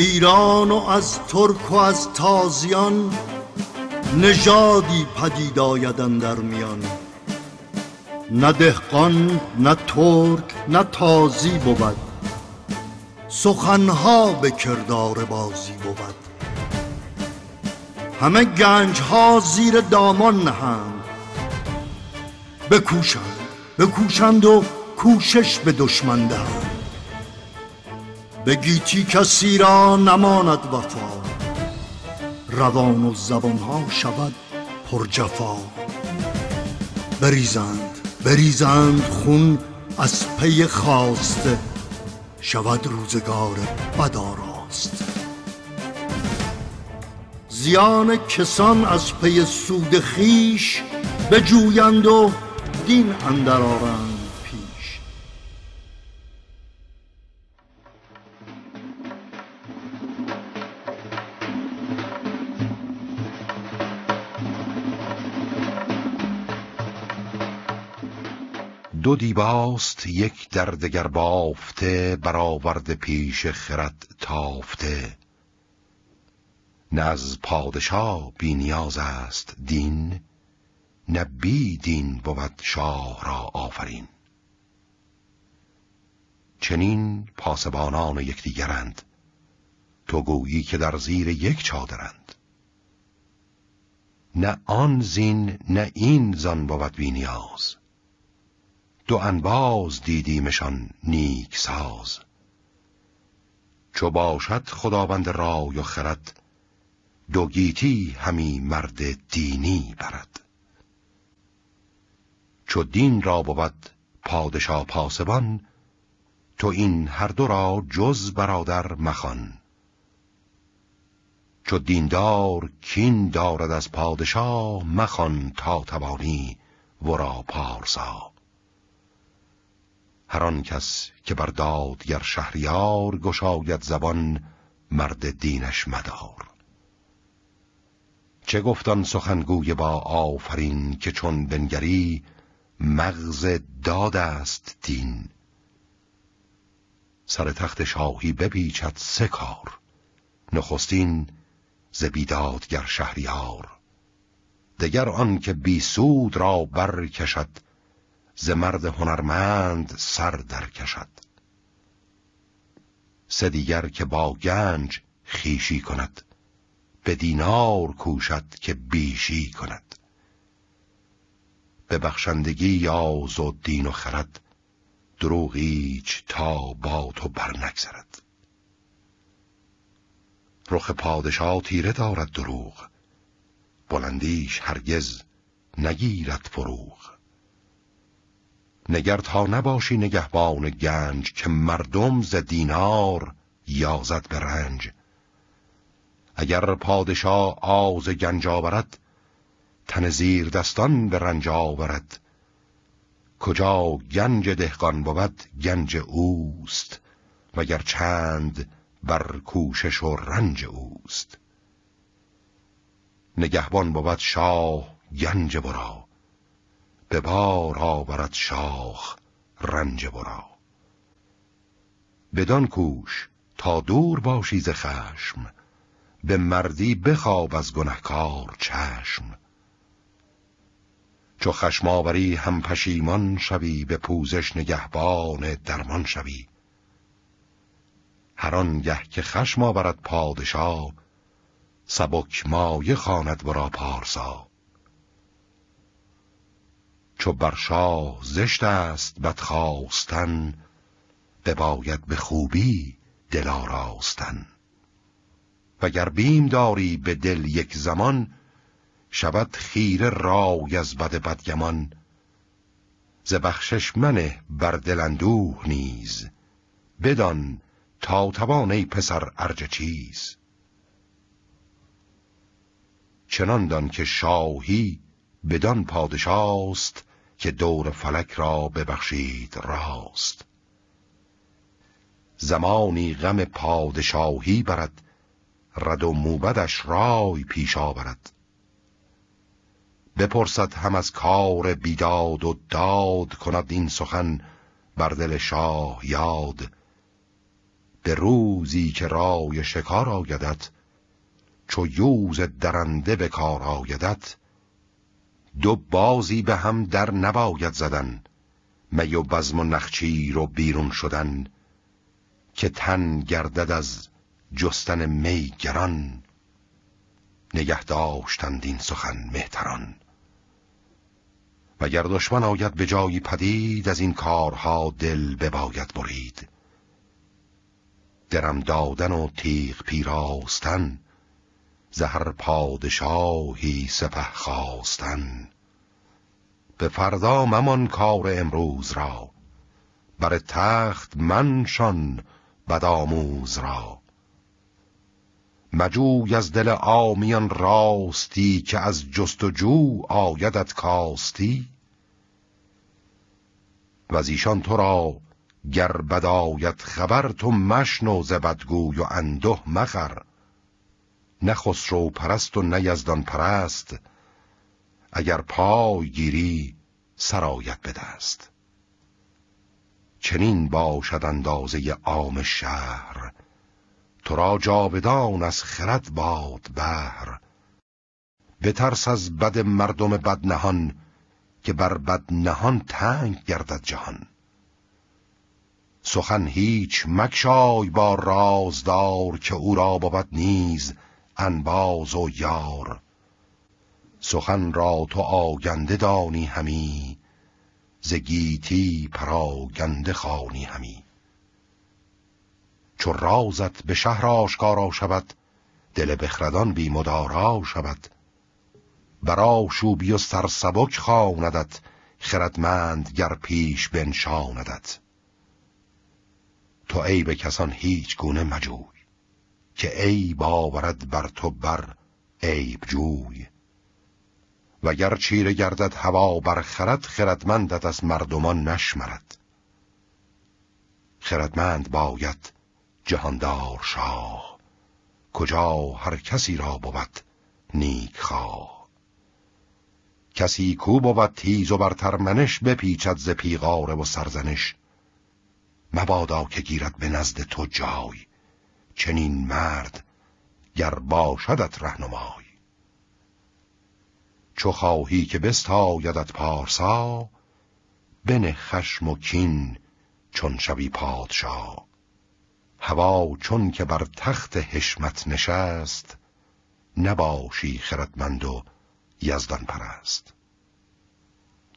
ایران و از ترک و از تازیان نژادی پدید آیدن در میان نه دهقان نه ترک نه تازی بود سخنها به کردار بازی بود همه گنجها زیر دامان نهند بکوشند بکوشند و کوشش به دشمن دهند به گیتی کسی را نماند وفا روان و زبان ها شود پر جفا بریزند بریزند خون از پی خواسته شود روزگار بداراست زیان کسان از پی سود خیش جویند و دین اندر آرند دو دیباست یک در دگر بافته برآورد پیش خرد تافته نه از پادشاه بی است دین نه بی دین بود شاه را آفرین چنین پاسبانان یکدیگرند تو گویی که در زیر یک چادرند نه آن زین نه این زن بود بی دو انباز دیدیمشان نیک ساز چو باشد خداوند رای و خرد دو گیتی همی مرد دینی برد چو دین را بود پادشا پاسبان تو این هر دو را جز برادر مخان چو دیندار کین دارد از پادشاه مخان تا توانی ورا پارسا هر آن کس که بر دادگر شهریار گشاید زبان مرد دینش مدار چه گفتان سخنگوی با آفرین که چون بنگری مغز داد است دین سر تخت شاهی بپیچد سه کار نخستین ز بیدادگر شهریار دگر آن که سود را برکشد ز مرد هنرمند سر در کشد سه دیگر که با گنج خیشی کند به دینار کوشد که بیشی کند به بخشندگی یاز و دین و خرد دروغیچ تا با تو برنگذرد رخ پادشاه تیره دارد دروغ بلندیش هرگز نگیرد فروغ نگر تا نباشی نگهبان گنج که مردم ز دینار یازد به رنج اگر پادشاه آز گنج آورد تن زیر دستان به رنج آورد کجا گنج دهقان بود گنج اوست وگر چند بر کوشش و رنج اوست نگهبان بود شاه گنج برا به بار آورد شاخ رنج برا بدان کوش تا دور باشی ز خشم به مردی بخواب از گنهکار چشم چو خشم آوری هم پشیمان شوی به پوزش نگهبان درمان شوی هر گه که خشم آورد پادشاه سبک مایه خواند ورا پارسا چو بر شاه زشت است بدخواستن بباید به خوبی دل آراستن وگر بیم داری به دل یک زمان شود خیره رای از بد بدگمان ز بخشش منه بر دل نیز بدان تا توانی پسر ارج چیز چنان دان که شاهی بدان پادشاست که دور فلک را ببخشید راست زمانی غم پادشاهی برد رد و موبدش رای پیش آورد بپرسد هم از کار بیداد و داد کند این سخن بر دل شاه یاد به روزی که رای شکار آیدت چو یوز درنده به کار آیدت دو بازی به هم در نباید زدن می و بزم و نخچیر و بیرون شدن که تن گردد از جستن می گران نگه داشتند این سخن مهتران وگر دشمن آید به جایی پدید از این کارها دل بباید برید درم دادن و تیغ پیراستن زهر پادشاهی سپه خواستن به فردا ممان کار امروز را بر تخت منشان بداموز را مجوی از دل آمیان راستی که از جستجو آیدت کاستی و از ایشان تو را گر بدایت خبر تو مشنو و بدگوی و انده مخر نه خسرو پرست و نه پرست اگر پای گیری سرایت بدهست. چنین باشد اندازه عام شهر تو را جاودان از خرد باد بهر بترس از بد مردم بدنهان که بر بدنهان تنگ گردد جهان سخن هیچ مکشای با رازدار که او را بابد نیز باز و یار سخن را تو آگنده دانی همی زگیتی گیتی پراگنده خانی همی چو رازت به شهر آشکارا شود دل بخردان بی مدارا شود برا شوبی و سرسبک خواندت خردمند گر پیش بنشاندت تو عیب کسان هیچ گونه مجوی که عیب آورد بر تو بر عیب جوی وگر چیره گردد هوا بر خرد خردمندت از مردمان نشمرد خردمند باید جهاندار شاه کجا هر کسی را بود نیک خواه کسی کو بود تیز و بر ترمنش بپیچد ز پیغاره و سرزنش مبادا که گیرد به نزد تو جای چنین مرد گر باشدت رهنمای چو خواهی که یادت پارسا بنه خشم و کین چون شوی پادشا هوا چون که بر تخت حشمت نشست نباشی خردمند و یزدان پرست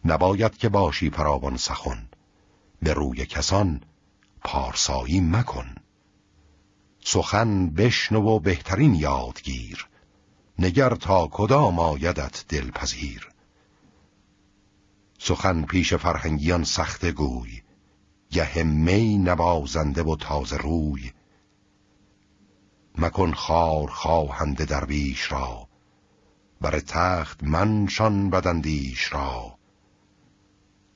نباید که باشی فراوان سخن به روی کسان پارسایی مکن سخن بشنو و بهترین یادگیر نگر تا کدام آیدت دلپذیر سخن پیش فرهنگیان سخته گوی گه می نبازنده و تازه روی مکن خار خواهنده درویش را بر تخت منشان بدندیش را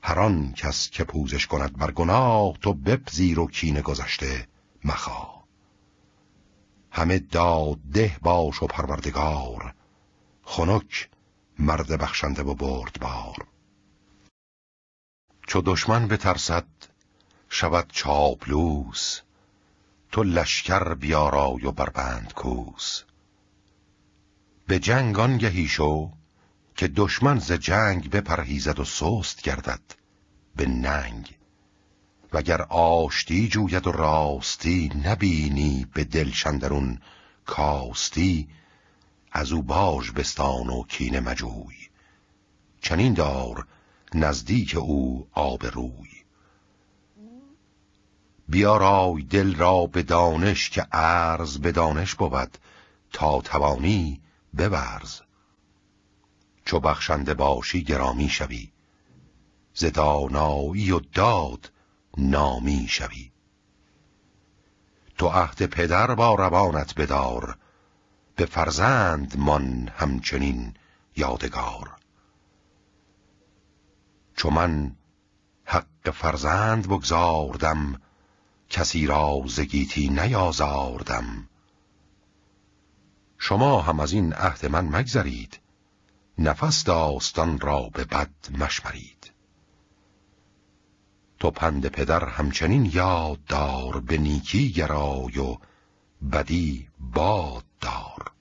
هر کس که پوزش کند بر گناه تو بپذیر و کینه گذشته مخواه همه ده باش و پروردگار خنک مرد بخشنده و بردبار چو دشمن بترسد شود چاپلوس تو لشکر بیارای و بربند کوس به جنگان آنگهی شو که دشمن ز جنگ بپرهیزد و سست گردد به ننگ وگر آشتی جوید و راستی نبینی به دلشندرون کاستی از او باج بستان و کینه مجوی چنین دار نزدیک او آب روی بیارای دل را به دانش که عرض به دانش بود تا توانی ببرز چو بخشنده باشی گرامی شوی ز دانایی و داد نامی شوی تو عهد پدر با روانت بدار به فرزند من همچنین یادگار چو من حق فرزند بگذاردم کسی را زگیتی نیازاردم شما هم از این عهد من مگذرید نفس داستان را به بد مشمرید تو پند پدر همچنین یاد دار به نیکی گرای و بدی باد دار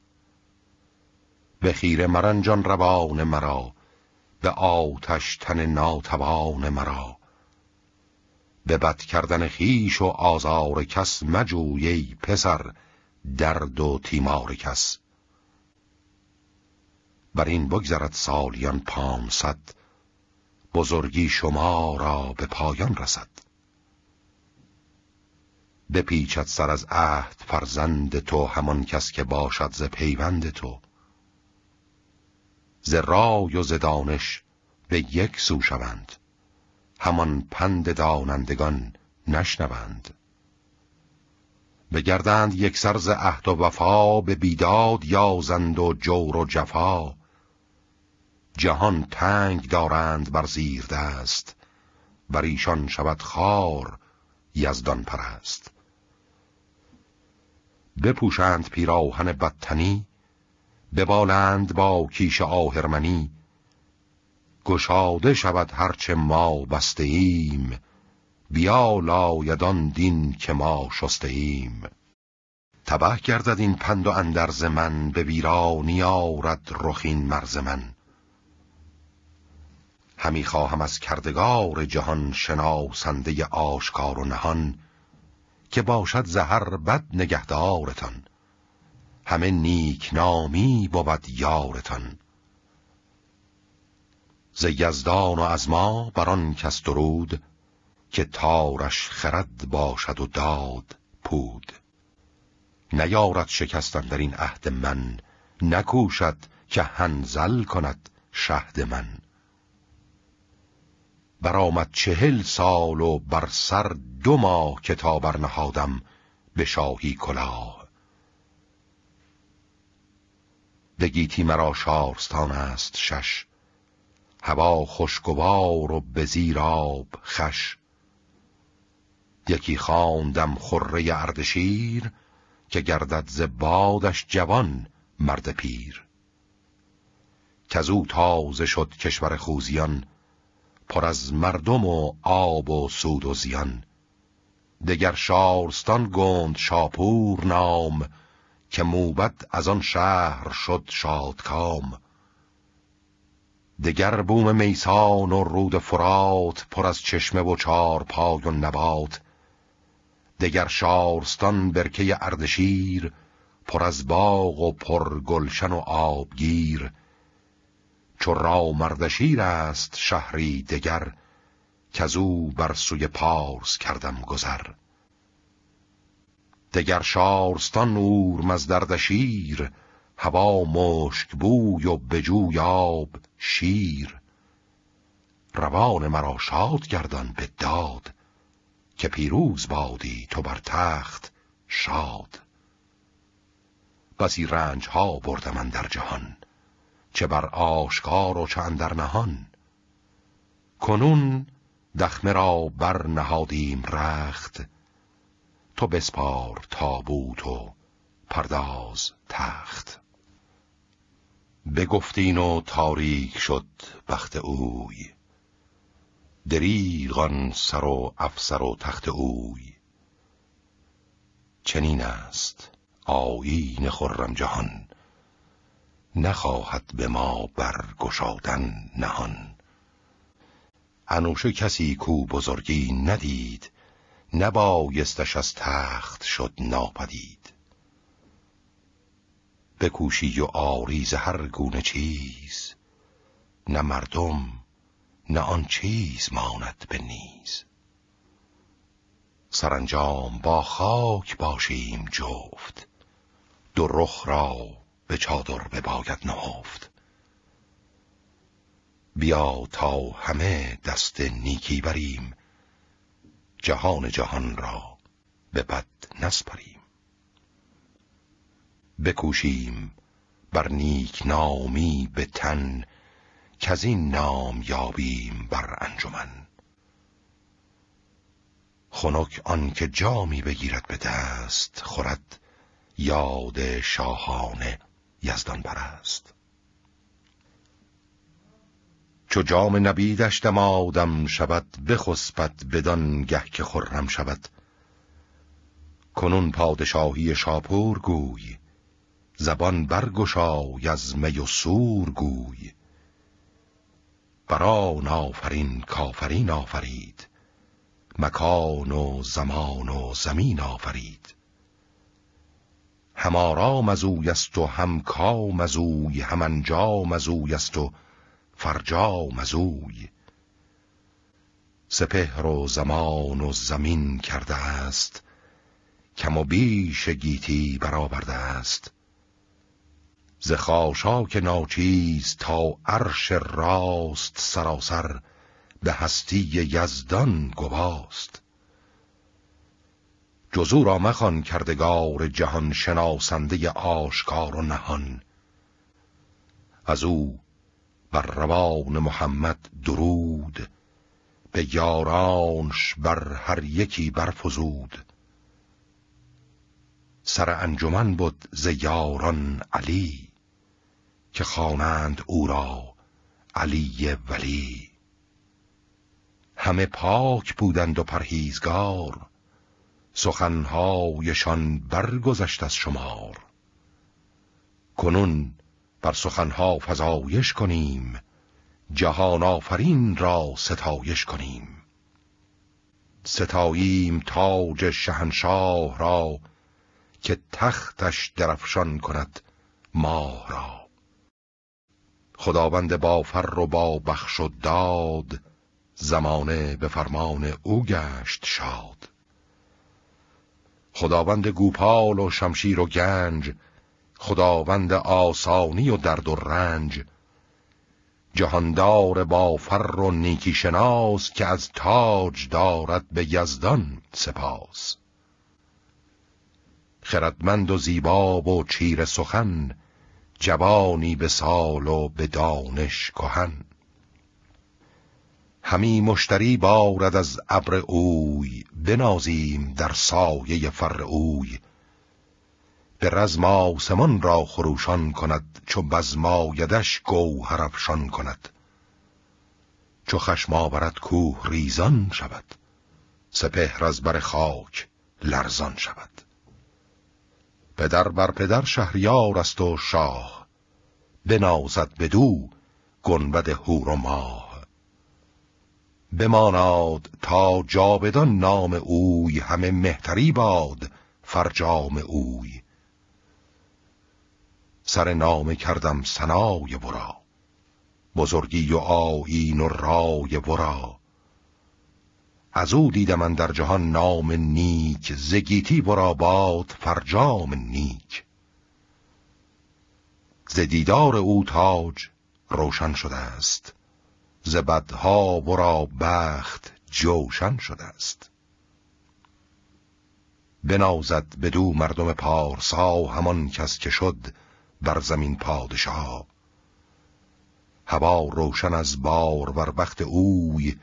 به خیر مرنجان روان مرا به آتش تن ناتوان مرا به بد کردن خیش و آزار کس مجوی پسر درد و تیمار کس بر این بگذرد سالیان پانصد بزرگی شما را به پایان رسد بپیچد سر از عهد فرزند تو همان کس که باشد ز پیوند تو ز رای و ز دانش به یک سو شوند همان پند دانندگان نشنوند بگردند یک سر ز عهد و وفا به بیداد یازند و جور و جفا جهان تنگ دارند بر زیر دست بر ایشان شود خار یزدان پرست بپوشند پیراهن بدتنی ببالند با کیش آهرمنی گشاده شود هرچه ما بسته ایم بیا لایدان دین که ما شسته ایم تبه گردد این پند و اندرز من به ویرانی آرد رخین مرز من همی خواهم از کردگار جهان شناسنده آشکار و نهان که باشد زهر بد نگهدارتان همه نیک نامی بود یارتان ز یزدان و از ما بران کس درود که تارش خرد باشد و داد پود نیارد شکستن در این عهد من نکوشد که هنزل کند شهد من برآمد چهل سال و بر سر دو ماه که نهادم به شاهی کلاه دگیتی مرا شارستان است شش هوا خوشگوار و به آب خش یکی خواندم خره اردشیر که گردد ز بادش جوان مرد پیر کزو تازه شد کشور خوزیان پر از مردم و آب و سود و زیان دگر شارستان گند شاپور نام که موبت از آن شهر شد شادکام دگر بوم میسان و رود فرات پر از چشمه و چار پای و نبات دگر شارستان برکه اردشیر پر از باغ و پر گلشن و آبگیر چو مردشیر است شهری دگر کزو بر سوی پارس کردم گذر دگر شارستان نور مزدردشیر هوا مشک بوی و بجو شیر روان مرا شاد گردان به داد که پیروز بادی تو بر تخت شاد بسی رنج ها بردم در جهان چه بر آشکار و چه اندر نهان کنون دخمه را بر نهادیم رخت تو بسپار تابوت و پرداز تخت بگفتین و تاریک شد بخت اوی دریغان سر و افسر و تخت اوی چنین است آیین خرم جهان نخواهد به ما برگشادن نهان انوشه کسی کو بزرگی ندید نبایستش از تخت شد ناپدید بکوشی و آریز هر گونه چیز نه مردم نه آن چیز ماند به نیز سرانجام با خاک باشیم جفت دو رخ را به چادر باید نهفت بیا تا همه دست نیکی بریم جهان جهان را به بد نسپریم بکوشیم بر نیک نامی به تن که از این نام یابیم بر انجمن خنک آنکه جامی بگیرد به دست خورد یاد شاهانه یزدان پرست چو جام نبیدش دمادم شود بخسبت بدان گه که خرم شود کنون پادشاهی شاپور گوی زبان برگشای از می و سور گوی بران آفرین کافرین آفرید مکان و زمان و زمین آفرید هم آرام از اویست و هم کام از اوی هم انجام از اویست و فرجام از اوی سپهر و زمان و زمین کرده است کم و بیش گیتی برآورده است ز که ناچیز تا عرش راست سراسر به هستی یزدان گواست جزو را مخان کردگار جهان شناسنده آشکار و نهان از او بر روان محمد درود به یارانش بر هر یکی برفزود سر انجمن بود ز یاران علی که خوانند او را علی ولی همه پاک بودند و پرهیزگار سخنهایشان برگذشت از شمار کنون بر سخنها فزایش کنیم جهان آفرین را ستایش کنیم ستاییم تاج شهنشاه را که تختش درفشان کند ماه را خداوند با فر و با بخش و داد زمانه به فرمان او گشت شاد خداوند گوپال و شمشیر و گنج خداوند آسانی و درد و رنج جهاندار با فر و نیکی شناس که از تاج دارد به یزدان سپاس خردمند و زیباب و چیر سخن جوانی به سال و به دانش کهند. همی مشتری بارد از ابر اوی بنازیم در سایه فر اوی به رزم آسمان را خروشان کند چو بزمایدش گوهر افشان کند چو خشم آورد کوه ریزان شود سپهر از بر خاک لرزان شود پدر بر پدر شهریار است و شاه بنازد بدو گنبد هور و ماه بماناد تا جاودان نام اوی همه مهتری باد فرجام اوی سر نامه کردم سنای ورا بزرگی و آیین و رای ورا از او دیدم من در جهان نام نیک زگیتی ورا باد فرجام نیک ز دیدار او تاج روشن شده است زبدها را بخت جوشن شده است بنازد دو مردم پارسا همان کس که شد بر زمین پادشاه هوا روشن از بار ور بخت اوی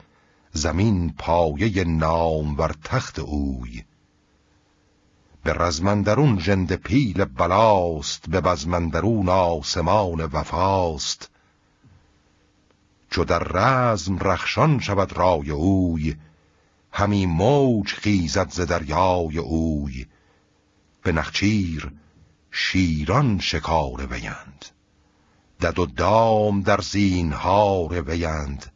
زمین پایه نام ور تخت اوی به رزمندرون جند پیل بلاست به بزمندرون آسمان وفاست چو در رزم رخشان شود رای اوی همی موج خیزد ز دریای اوی به نخچیر شیران شکار ویند دد و دام در زینهار ویند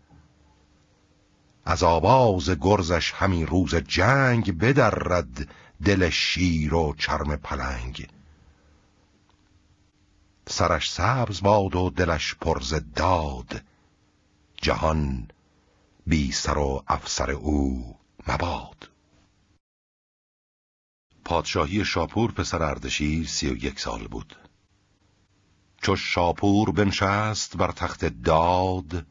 از آواز گرزش همی روز جنگ بدرد دل شیر و چرم پلنگ سرش سبز باد و دلش پرز داد جهان بی سر و افسر او مباد پادشاهی شاپور پسر اردشیر سی و یک سال بود چو شاپور بنشست بر تخت داد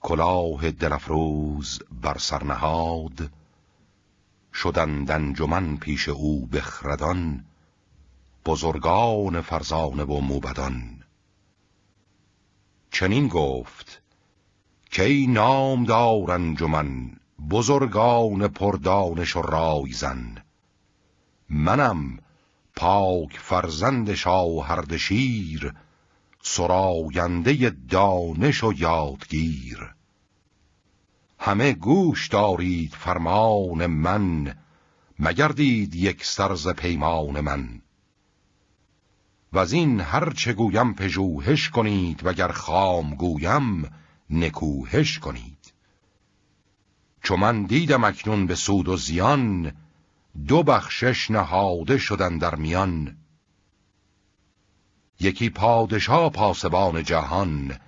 کلاه دلفروز بر سر نهاد شدند انجمن پیش او بخردان بزرگان فرزانه و موبدان چنین گفت کی نام دار انجمن بزرگان پردانش و رای منم پاک فرزند شاهرد شیر سراینده دانش و یادگیر همه گوش دارید فرمان من مگردید یک سرز پیمان من و از این هر چه گویم پژوهش کنید وگر خام گویم نکوهش کنید چو من دیدم اکنون به سود و زیان دو بخشش نهاده شدن در میان یکی پادشاه پاسبان جهان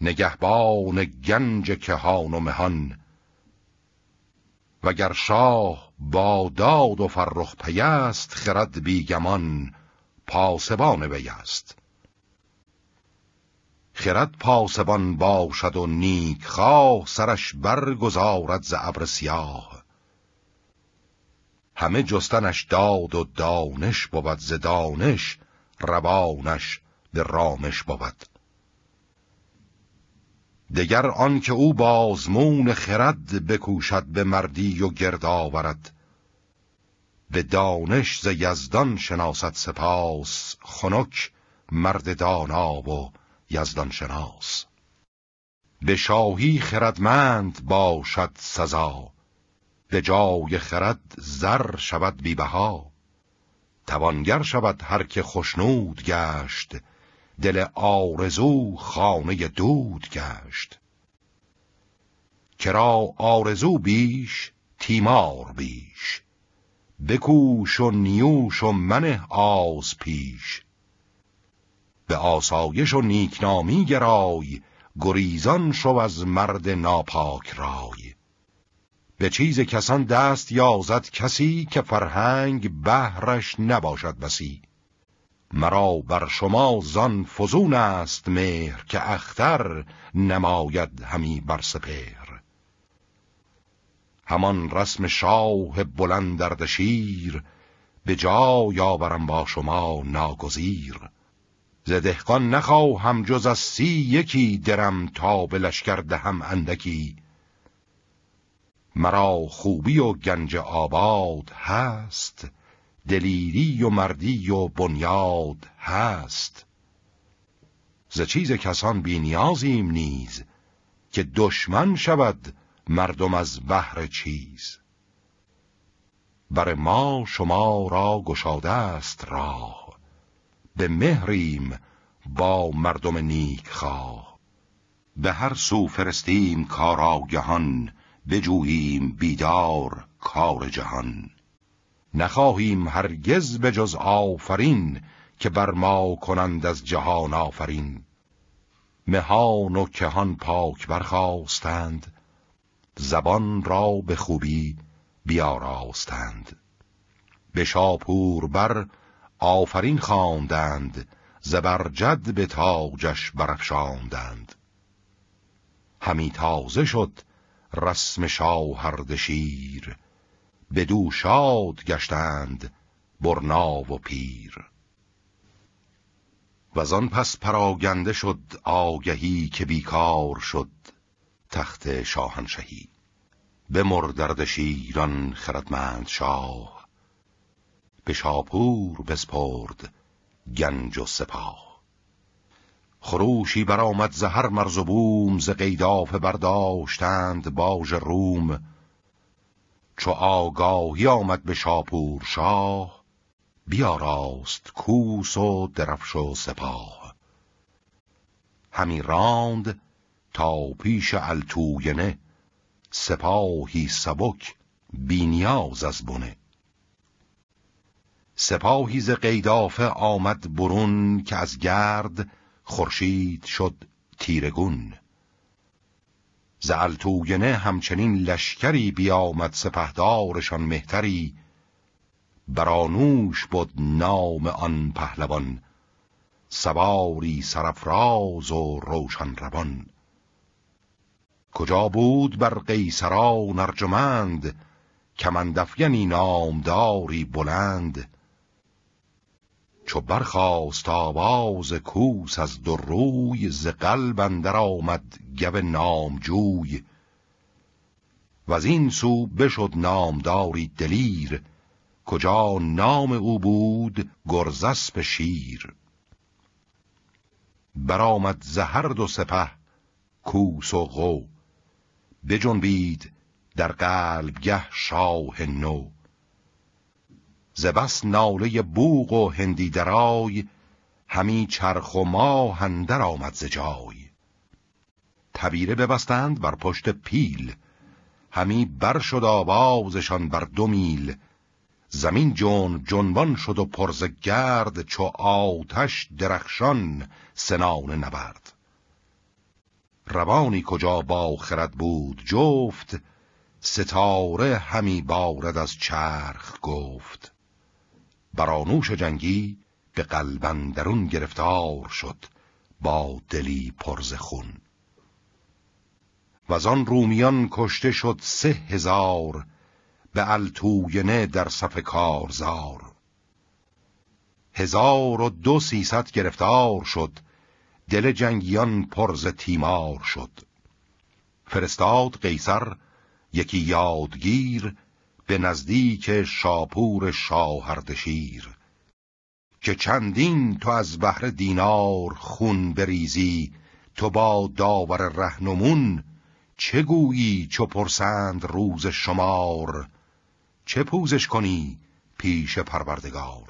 نگهبان گنج کهان و مهان وگر شاه با داد و فرخ پیست خرد بیگمان پاسبان وی خرد پاسبان باشد و نیک خواه سرش برگزارد ز ابر سیاه همه جستنش داد و دانش بود ز دانش روانش به رامش بود دگر آنکه او بازمون خرد بکوشد به مردی و گرد آورد به دانش ز یزدان شناست سپاس خنک مرد دانا و یزدان شناس به شاهی خردمند باشد سزا به جای خرد زر شود بیبها توانگر شود هر که خشنود گشت دل آرزو خانه دود گشت کرا آرزو بیش تیمار بیش بکوش و نیوش و منه آز پیش به آسایش و نیکنامی گرای گریزان شو از مرد ناپاک رای به چیز کسان دست یازد کسی که فرهنگ بهرش نباشد بسی مرا بر شما زان فزون است مهر که اختر نماید همی بر سپهر همان رسم شاه بلند شیر به جا یاورم با شما ناگزیر ز دهقان هم جز از سی یکی درم تا به لشکر دهم اندکی مرا خوبی و گنج آباد هست دلیری و مردی و بنیاد هست ز چیز کسان بی نیازیم نیز که دشمن شود مردم از بهر چیز بر ما شما را گشاده است راه به مهریم با مردم نیک خواه به هر سو فرستیم کار آگهان بجوییم بیدار کار جهان نخواهیم هرگز به جز آفرین که بر ما کنند از جهان آفرین مهان و کهان پاک برخواستند زبان را به خوبی بیاراستند به شاپور بر آفرین خواندند زبرجد به تاجش برفشاندند همی تازه شد رسم شاهرد شیر دو شاد گشتند برنا و پیر و آن پس پراگنده شد آگهی که بیکار شد تخت شاهنشهی به مردرد شیران خردمند شاه به شاپور بسپرد گنج و سپاه خروشی برآمد ز هر مرز و بوم ز قیداف برداشتند باج روم چو آگاهی آمد به شاپور شاه بیاراست کوس و درفش و سپاه همی راند تا پیش التوینه سپاهی سبک بینیاز از بنه سپاهی ز قیدافه آمد برون که از گرد خورشید شد تیرگون ز التوینه همچنین لشکری بیامد سپهدارشان مهتری برانوش بود نام آن پهلوان سواری سرفراز و روشن روان کجا بود بر قیصران ارجمند کمندفگنی نامداری بلند چو برخاست آواز کوس از دو روی ز قلب اندر آمد گو نامجوی و از این سو بشد نامداری دلیر کجا نام او بود گرزسپ شیر برآمد ز هر دو سپه کوس و غو بجنبید در قلب گه شاه نو ز بس ناله بوق و هندی درای همی چرخ و ماه اندر آمد ز جای تبیره ببستند بر پشت پیل همی بر شد آوازشان بر دو میل زمین جون جنبان شد و پرز گرد چو آتش درخشان سنان نبرد روانی کجا با خرد بود جفت ستاره همی بارد از چرخ گفت برانوش جنگی به قلبن درون گرفتار شد با دلی پرز خون و آن رومیان کشته شد سه هزار به التوینه در صف کارزار هزار و دو سیصد گرفتار شد دل جنگیان پرز تیمار شد فرستاد قیصر یکی یادگیر به نزدیک شاپور شاهردشیر که چندین تو از بحر دینار خون بریزی تو با داور رهنمون چه گویی چو پرسند روز شمار چه پوزش کنی پیش پروردگار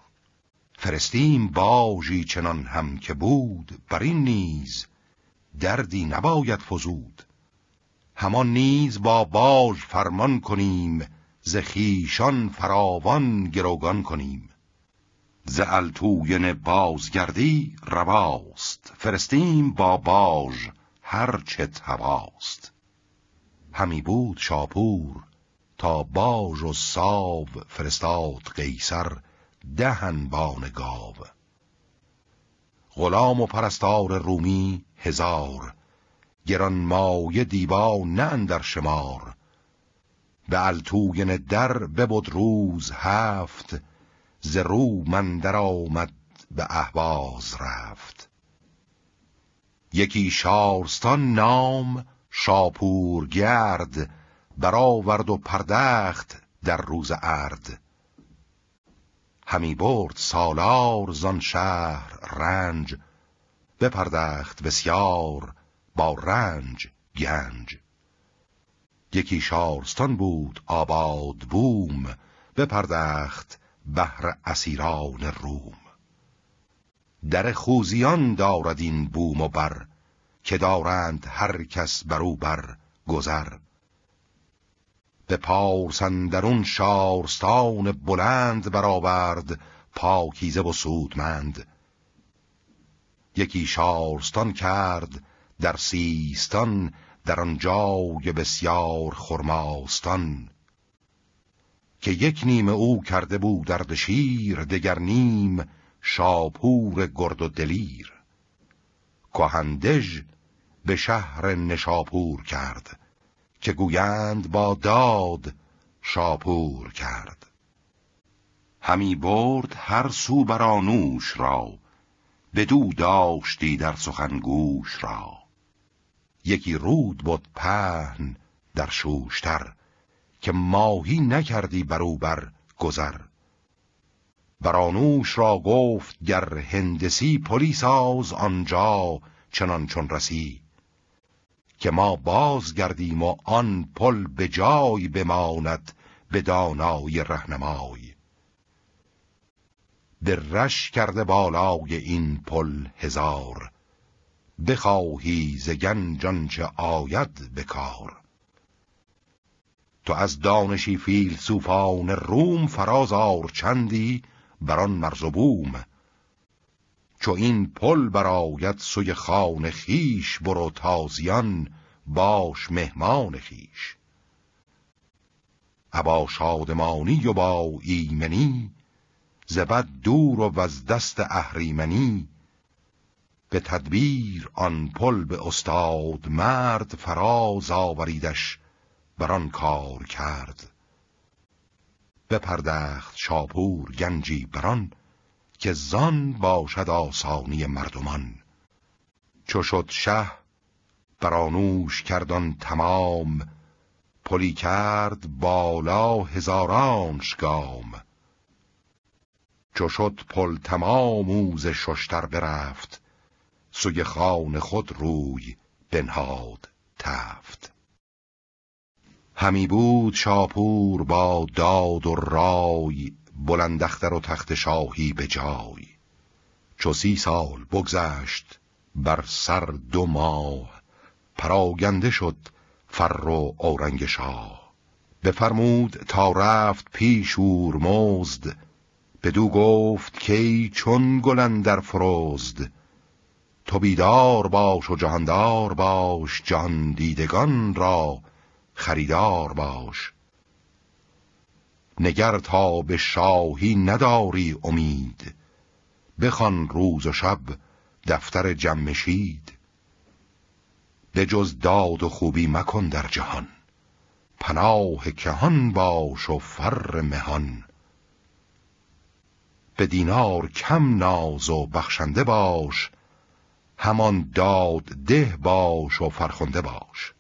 فرستیم باجی چنان هم که بود بر این نیز دردی نباید فزود همان نیز با باج فرمان کنیم ز خیشان فراوان گروگان کنیم ز التوین بازگردی رواست فرستیم با باژ هر چه هواست همی بود شاپور تا باژ و ساو فرستاد قیصر دهن بان گاو غلام و پرستار رومی هزار گران مایه دیبا نه اندر شمار به التوین در ببود روز هفت ز رو من در آمد به اهواز رفت یکی شارستان نام شاپور گرد برآورد و پردخت در روز ارد همی برد سالار زان شهر رنج بپردخت بسیار با رنج گنج یکی شارستان بود آباد بوم پردخت بهر اسیران روم در خوزیان دارد این بوم و بر که دارند هر کس برو بر گذر به پارسندرون شارستان بلند برآورد پاکیزه و سودمند یکی شارستان کرد در سیستان در آن جای بسیار خرماستان که یک نیم او کرده بود شیر دگر نیم شاپور گرد و دلیر کهندج به شهر نشاپور کرد که گویند با داد شاپور کرد همی برد هر سو برانوش را بدو داشتی در سخنگوش را یکی رود بود پهن در شوشتر که ماهی نکردی برو بر گذر برانوش را گفت گر هندسی ساز آنجا چنان چون رسی که ما باز و آن پل به جای بماند به دانای رهنمای در رش کرده بالای این پل هزار بخواهی ز گنج آنچه آید بکار تو از دانشی فیلسوفان روم فراز آر چندی بر آن مرز و بوم چو این پل برآید سوی خان خیش برو تازیان باش مهمان خیش ابا شادمانی و با ایمنی زبد دور و از دست اهریمنی به تدبیر آن پل به استاد مرد فراز آوریدش بر آن کار کرد به بپردخت شاپور گنجی بران که زان باشد آسانی مردمان چو شد شه برانوش کردن تمام پلی کرد بالا هزارانش گام چو شد پل تمام اوز ششتر برفت سوی خان خود روی بنهاد تفت همی بود شاپور با داد و رای بلندختر و تخت شاهی به جای چو سی سال بگذشت بر سر دو ماه پراگنده شد فر و اورنگ شاه بفرمود تا رفت پیش اورمزد بدو گفت کی چون گلن در فرزد تو بیدار باش و جهاندار باش جان دیدگان را خریدار باش نگر تا به شاهی نداری امید بخوان روز و شب دفتر جمشید به جز داد و خوبی مکن در جهان پناه کهان باش و فر مهان به دینار کم ناز و بخشنده باش همان داد ده باش و فرخنده باش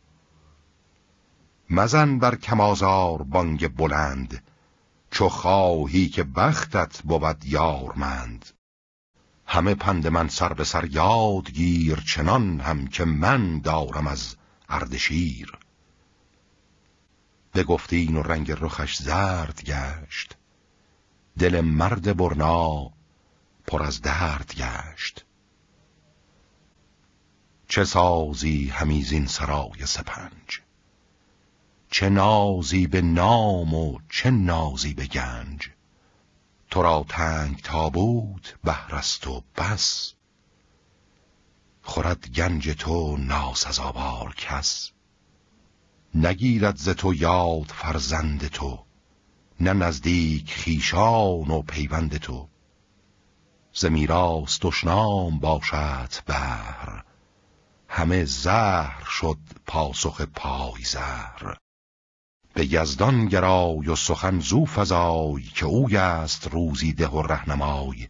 مزن بر کمازار بانگ بلند چو خواهی که بختت بود یارمند همه پند من سر به سر یاد گیر چنان هم که من دارم از اردشیر به گفتین و رنگ رخش زرد گشت دل مرد برنا پر از درد گشت چه سازی همیزین سرای سپنج چه نازی به نام و چه نازی به گنج تو را تنگ تابوت بهرست و بس خورد گنج تو آبار کس نگیرد ز تو یاد فرزند تو نه نزدیک خیشان و پیوند تو ز میراث دشنام باشد بهر همه زهر شد پاسخ پای زهر به یزدان گرای و سخن زو فزای که اوی است روزی ده و رهنمای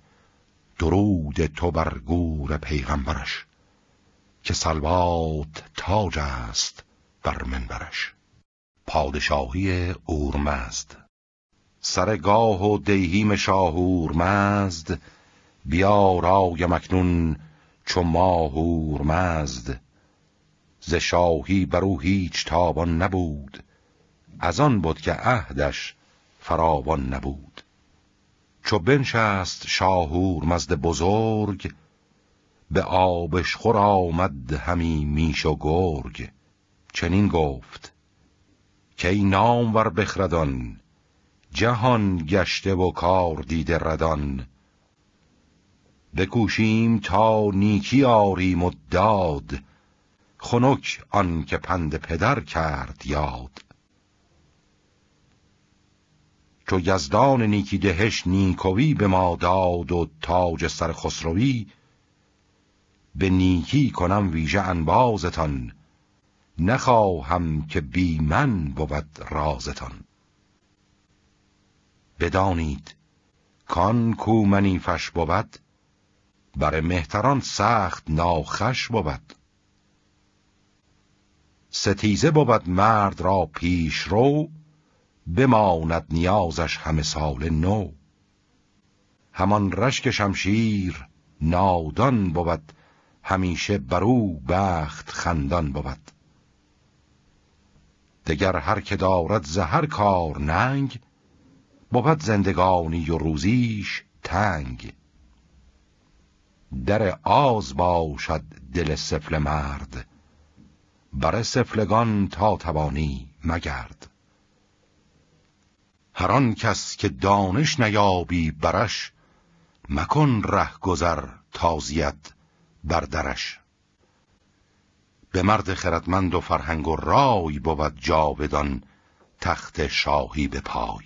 درود تو بر گور پیغمبرش که سلوات تاج است بر منبرش پادشاهی اورمزد سرگاه و دیهیم شاه مزد، بیا رای مکنون چو ماهور مزد ز شاهی بر او هیچ تابان نبود از آن بود که عهدش فراوان نبود چو بنشست شاهور مزد بزرگ به آبش خور آمد همی میش و گرگ چنین گفت که ای نام ور بخردان جهان گشته و کار دیده ردان بکوشیم تا نیکی آریم و داد خنک آن که پند پدر کرد یاد چو یزدان نیکی دهش نیکوی به ما داد و تاج سر خسروی به نیکی کنم ویژه انبازتان نخواهم که بی من بود رازتان بدانید کان کو فش بود بر مهتران سخت ناخش بود ستیزه بود مرد را پیش رو بماند نیازش همه سال نو همان رشک شمشیر نادان بود همیشه برو بخت خندان بود دگر هر که دارد زهر کار ننگ بود زندگانی و روزیش تنگ در آز باشد دل سفل مرد بر سفلگان تا توانی مگرد هر کس که دانش نیابی برش مکن گذر تازیت بر درش به مرد خردمند و فرهنگ و رای بود جاودان تخت شاهی به پای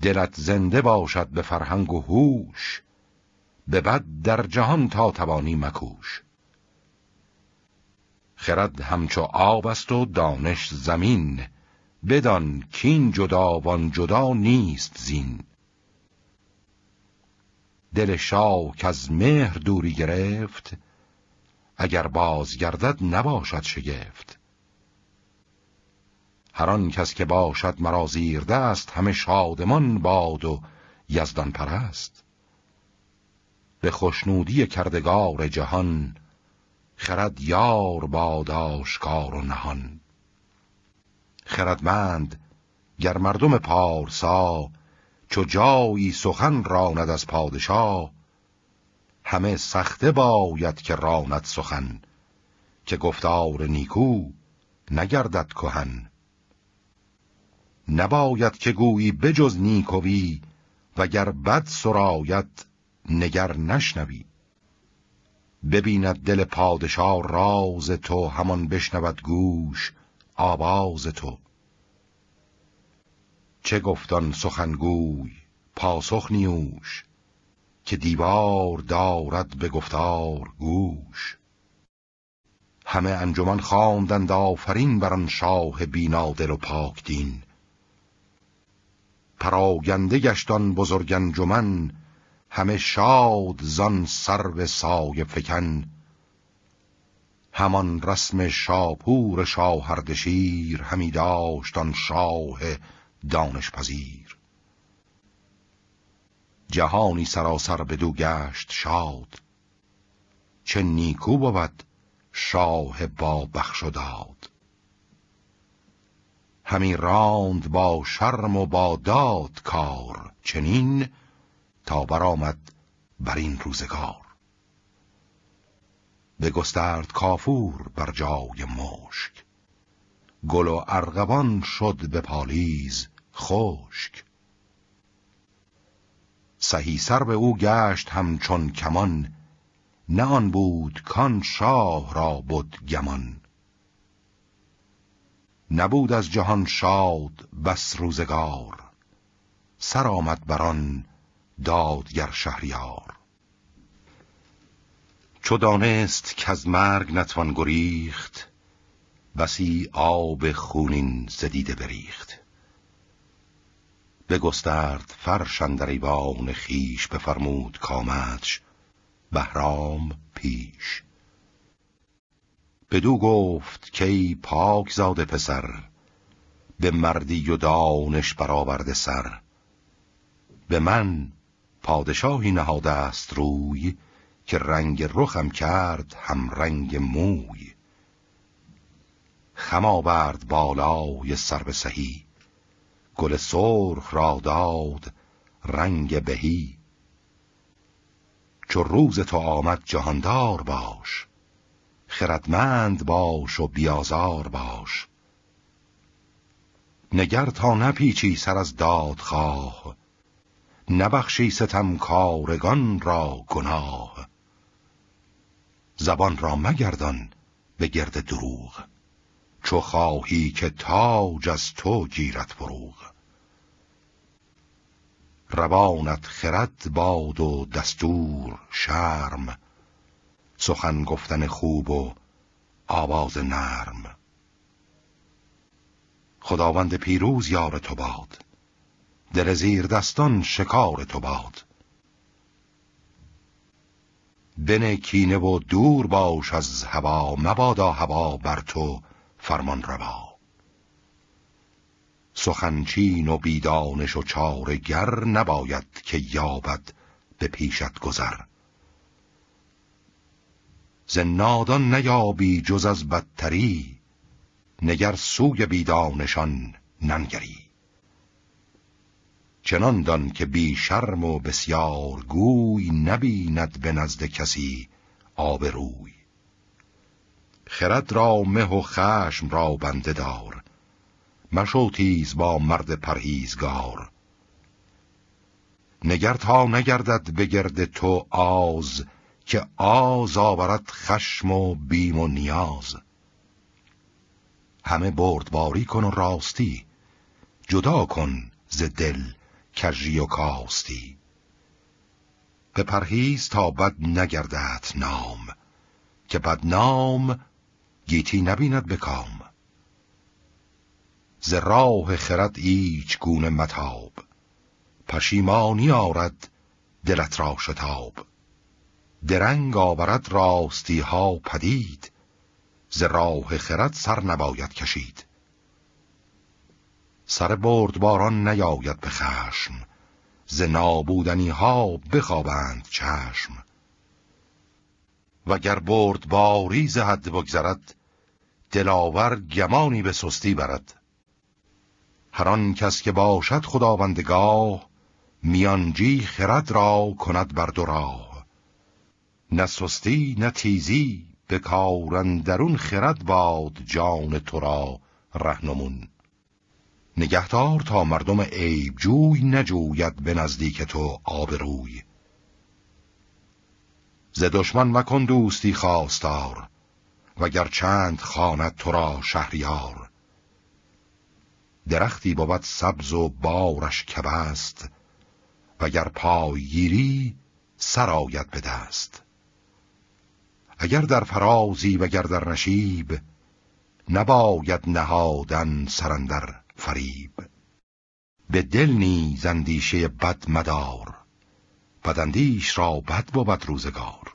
دلت زنده باشد به فرهنگ و هوش به بد در جهان تا توانی مکوش خرد همچو آب است و دانش زمین بدان کین جدا وان جدا نیست زین دل شاک از مهر دوری گرفت اگر بازگردد نباشد شگفت هر آن کس که باشد مرا زیر دست همه شادمان باد و یزدان پرست به خوشنودی کردگار جهان خرد یار باد آشکار و نهان خردمند گر مردم پارسا چو جایی سخن راند از پادشاه همه سخته باید که راند سخن که گفتار نیکو نگردد کهن نباید که گویی بجز نیکوی وگر بد سرایت نگر نشنوی ببیند دل پادشاه راز تو همان بشنود گوش آواز تو چه گفتان سخنگوی پاسخ نیوش که دیوار دارد به گفتار گوش همه انجمن خواندند آفرین بر آن شاه بینادل و دین پراگنده گشتان بزرگ انجمن همه شاد زان به سایه فکن همان رسم شاپور شاهردشیر همی داشت آن شاه دانشپذیر جهانی سراسر به دو گشت شاد چه نیکو بود شاه با بخش و داد همی راند با شرم و با داد کار چنین تا برآمد بر این روزگار به گسترد کافور بر جای مشک گل و ارغوان شد به پالیز خشک سهی سر به او گشت همچون کمان نه آن بود کان شاه را بود گمان نبود از جهان شاد بس روزگار سر آمد بران دادگر شهریار چو دانست از مرگ نتوان گریخت بسی آب خونین زدیده بریخت به بگسترد فرش اندر ایوان خیش بفرمود کامتش بهرام پیش بدو گفت ای پاک زاده پسر به مردی و دانش برآورده سر به من پادشاهی نهاده است روی که رنگ رخم کرد هم رنگ موی خما برد بالای سر به سهی گل سرخ را داد رنگ بهی چو روز تو آمد جهاندار باش خردمند باش و بیازار باش نگر تا نپیچی سر از دادخواه نبخشی ستم کارگان را گناه زبان را مگردان به گرد دروغ چو خواهی که تاج از تو گیرت فروغ روانت خرد باد و دستور شرم سخن گفتن خوب و آواز نرم خداوند پیروز یار تو باد دل زیر دستان شکار تو باد بن کینه و دور باش از هوا مبادا هوا بر تو فرمان روا سخنچین و بیدانش و چارگر نباید که یابد به پیشت گذر ز نادان نیابی جز از بدتری نگر سوی بیدانشان ننگری چنان دان که بی شرم و بسیار گوی نبیند به نزد کسی آب روی خرد را مه و خشم را بنده دار مشو تیز با مرد پرهیزگار نگر تا نگردد به گرد تو آز که آز آورد خشم و بیم و نیاز همه بردباری کن و راستی جدا کن ز دل کجی و کاستی به پرهیز تا بد نگردت نام که بد نام گیتی نبیند به کام ز راه خرد ایچ گونه متاب پشیمانی آرد دلت را شتاب درنگ آورد راستی ها پدید ز راه خرد سر نباید کشید سر بردباران نیاید به خشم ز نابودنی ها بخوابند چشم وگر بردباری ز حد بگذرد دلاور گمانی به سستی برد هر کس که باشد خداوندگاه میانجی خرد را کند بر دو راه نه سستی نه تیزی به کارندرون خرد باد جان تو را رهنمون نگهدار تا مردم عیب جوی نجوید به نزدیک تو آبروی ز دشمن مکن دوستی خواستار وگر چند خاند تو را شهریار درختی بود سبز و بارش کبست وگر پایگیری گیری سرایت به دست اگر در فرازی وگر در نشیب نباید نهادن سرندر فریب به دل نیز اندیشه بد مدار اندیش را بد بد روزگار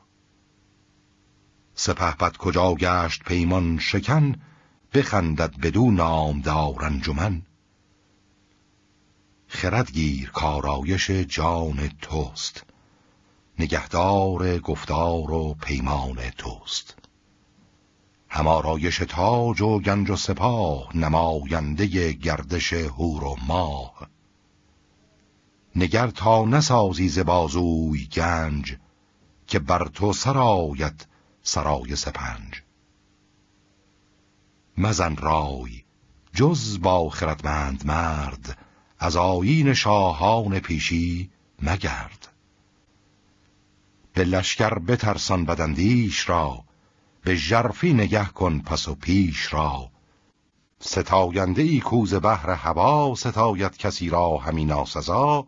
سپه بد کجا گشت پیمان شکن بخندد بدون نام انجمن خرد گیر کارایش جان توست نگهدار گفتار و پیمان توست همارایش تاج و گنج و سپاه نماینده گردش هور و ماه نگر تا نسازی ز بازوی گنج که بر تو سرایت سرای سپنج مزن رای جز با خردمند مرد از آیین شاهان پیشی مگرد به لشکر بترسان بدندیش را به ژرفی نگه کن پس و پیش را ستاینده ای کوز بهر هوا ستایت کسی را همی ناسزا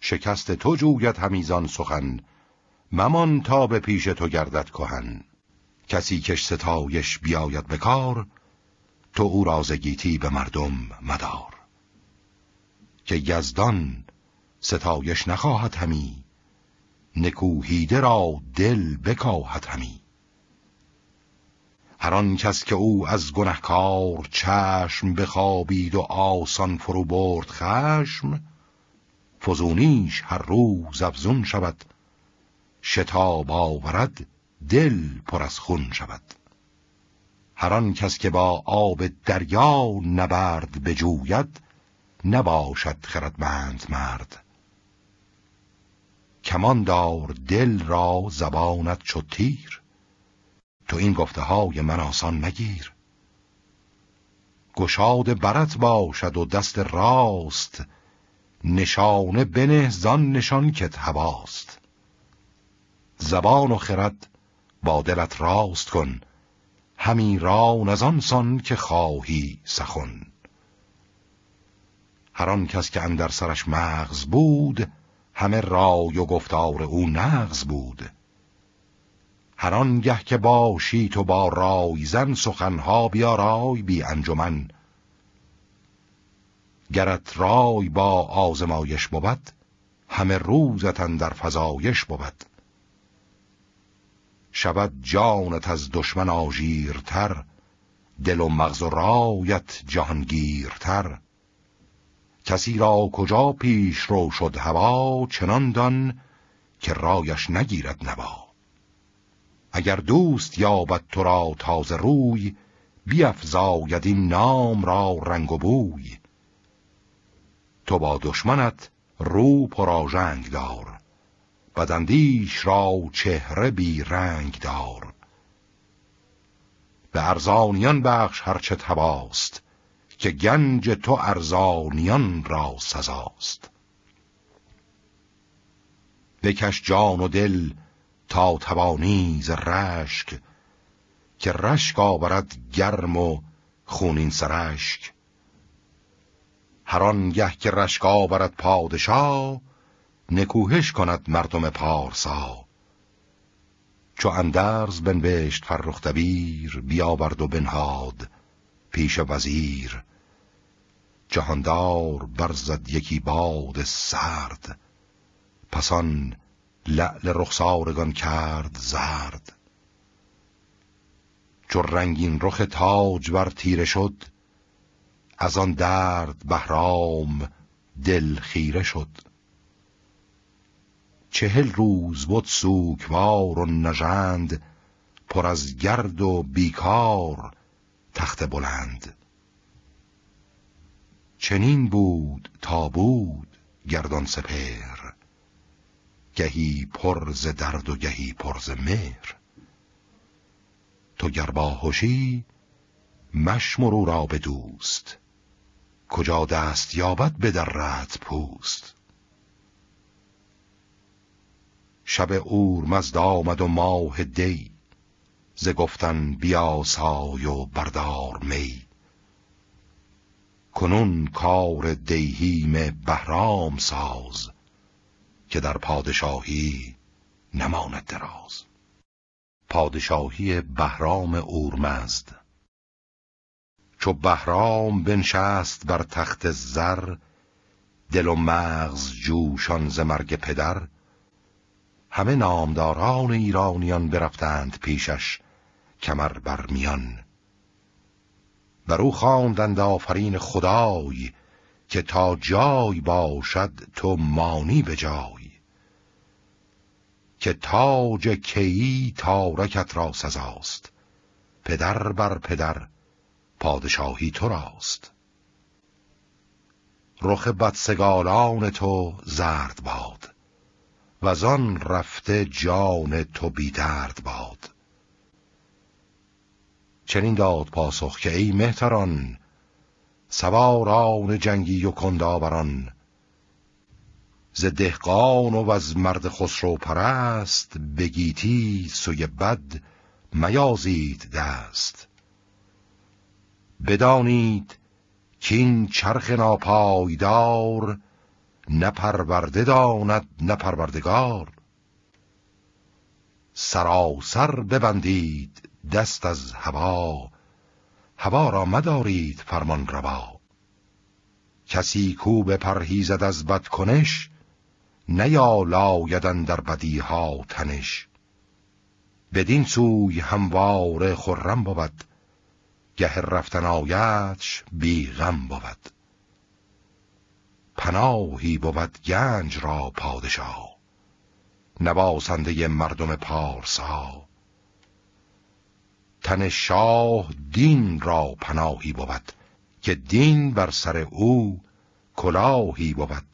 شکست تو جوید همیزان سخن ممان تا به پیش تو گردت کهن کسی کش ستایش بیاید به کار تو او رازگیتی به مردم مدار که یزدان ستایش نخواهد همی نکوهیده را دل بکاهد همی هر کس که او از گنهکار چشم بخوابید و آسان فرو برد خشم فزونیش هر روز افزون شود شتاب آورد دل پر از خون شود هر کس که با آب دریا نبرد بجوید نباشد خردمند مرد کمان دار دل را زبانت چو تیر تو این گفته های من آسان مگیر گشاد برت باشد و دست راست نشانه بنه زان نشان کت هواست زبان و خرد با دلت راست کن همی ران از آن که خواهی سخن هر کس که اندر سرش مغز بود همه رای و گفتار او نغز بود هر آنگه که باشی تو با رایزن سخنها رای بی انجمن گرت رای با آزمایش بود همه روزت در فضایش بود شود جانت از دشمن آژیرتر دل و مغز و رایت جهانگیرتر کسی را کجا پیش رو شد هوا چنان دان که رایش نگیرد نبا اگر دوست یابد تو را تازه روی بیفزاید این نام را رنگ و بوی تو با دشمنت رو پراژنگ دار بدندیش را چهره بی رنگ دار به ارزانیان بخش هرچه تباست که گنج تو ارزانیان را سزاست بکش جان و دل تا توانیز رشک که رشک آورد گرم و خونین سرشک هر آنگه که رشک آورد پادشاه نکوهش کند مردم پارسا چو اندرز بنوشت فرخ دبیر بیاورد و بنهاد پیش وزیر جهاندار برزد یکی باد سرد پسان لعل رخسارگان کرد زرد چو رنگین رخ تاج بر تیره شد از آن درد بهرام دل خیره شد چهل روز بود سوکوار و نژند پر از گرد و بیکار تخت بلند چنین بود تا بود گردان سپر گهی پر ز درد و گهی پرز مهر تو گر هوشی مشمر او را به دوست کجا دست یابد رد پوست شب اورمزد آمد و ماه دی ز گفتن بیاسای و بردار می کنون کار دیهیم بهرام ساز که در پادشاهی نماند دراز پادشاهی بهرام اورمزد چو بهرام بنشست بر تخت زر دل و مغز جوشان ز مرگ پدر همه نامداران ایرانیان برفتند پیشش کمر بر میان بر او خواندند آفرین خدای که تا جای باشد تو مانی به جای که تاج کیی تارکت را سزاست پدر بر پدر پادشاهی تو راست رخ بدسگالان تو زرد باد و آن رفته جان تو بی درد باد چنین داد پاسخ که ای مهتران سواران جنگی و کندابران، ز دهقان و از مرد خسرو پرست بگیتی سوی بد میازید دست بدانید این چرخ ناپایدار نه پرورده داند نه پروردگار سراسر ببندید دست از هوا هوا را مدارید فرمان روا کسی کو به پرهیزد از کنش نیالایدن در بدیها تنش بدین سوی همواره خرم بود گه رفتن آیتش بی غم بود پناهی بود گنج را پادشاه نواسنده مردم پارسا تن شاه دین را پناهی بود که دین بر سر او کلاهی بود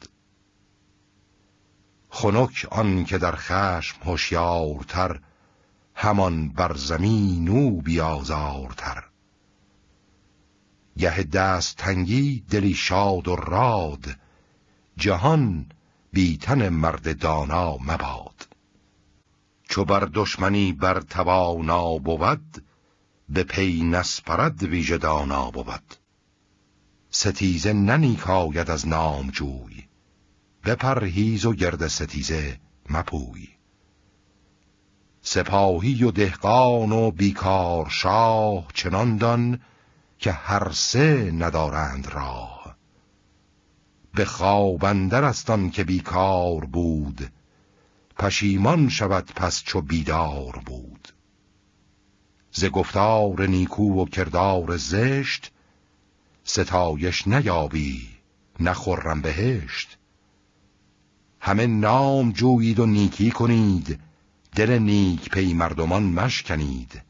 خنک آن که در خشم هوشیارتر همان بر زمین او بیازارتر گه دست تنگی دلی شاد و راد جهان بیتن مرد دانا مباد چو بر دشمنی بر توانا بود به پی نسپرد ویژه دانا بود ستیزه ننیکاید از نامجوی پرهیز و گرد ستیزه مپوی سپاهی و دهقان و بیکار شاه چنان دان که هر سه ندارند راه به خوابندر استان که بیکار بود پشیمان شود پس چو بیدار بود ز گفتار نیکو و کردار زشت ستایش نیابی نخورم بهشت همه نام جویید و نیکی کنید دل نیک پی مردمان مشکنید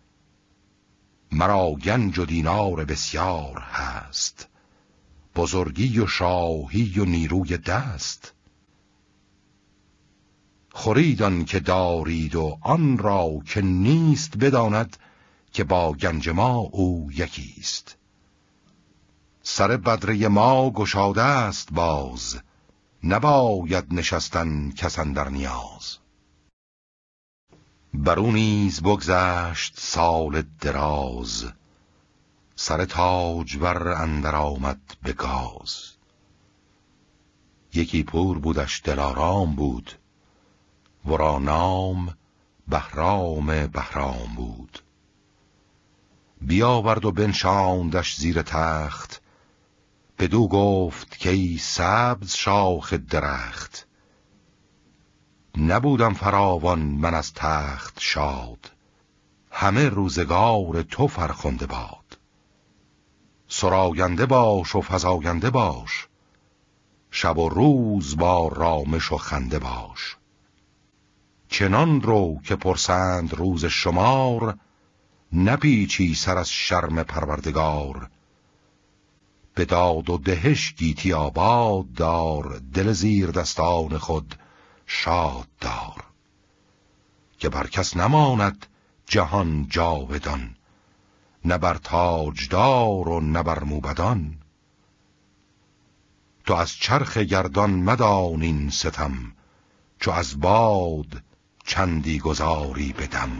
مرا گنج و دینار بسیار هست بزرگی و شاهی و نیروی دست خریدان که دارید و آن را که نیست بداند که با گنج ما او یکیست سر بدره ما گشاده است باز نباید نشستن کسان در نیاز بر نیز بگذشت سال دراز سر تاج بر اندر آمد به گاز یکی پور بودش دلارام بود ورانام نام بهرام بهرام بود بیاورد و بنشاندش زیر تخت بدو گفت که ای سبز شاخ درخت نبودم فراوان من از تخت شاد همه روزگار تو فرخنده باد سراینده باش و فزاینده باش شب و روز با رامش و خنده باش چنان رو که پرسند روز شمار نپیچی سر از شرم پروردگار به داد و دهش گیتی آباد دار دل زیر دستان خود شاد دار که بر کس نماند جهان جاودان نه بر تاجدار و نه بر موبدان تو از چرخ گردان مدان ستم چو از باد چندی گذاری بدم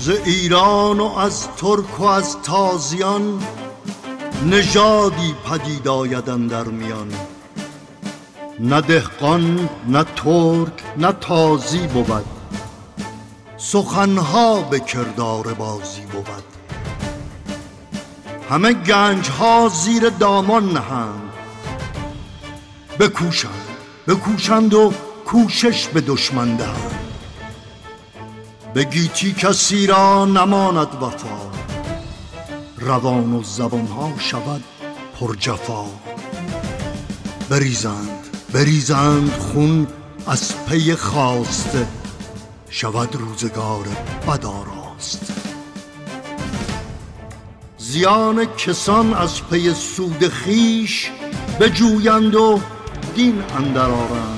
ز ایران و از ترک و از تازیان نژادی پدید آیدن در میان نه دهقان نه ترک نه تازی بود سخنها به کردار بازی بود همه گنجها زیر دامان نهند بکوشند بکوشند و کوشش به دشمن دهند به گیتی کسی را نماند وفا روان و زبان ها شود پر جفا بریزند بریزند خون از پی خواسته شود روزگار بداراست زیان کسان از پی سود خیش جویند و دین اندر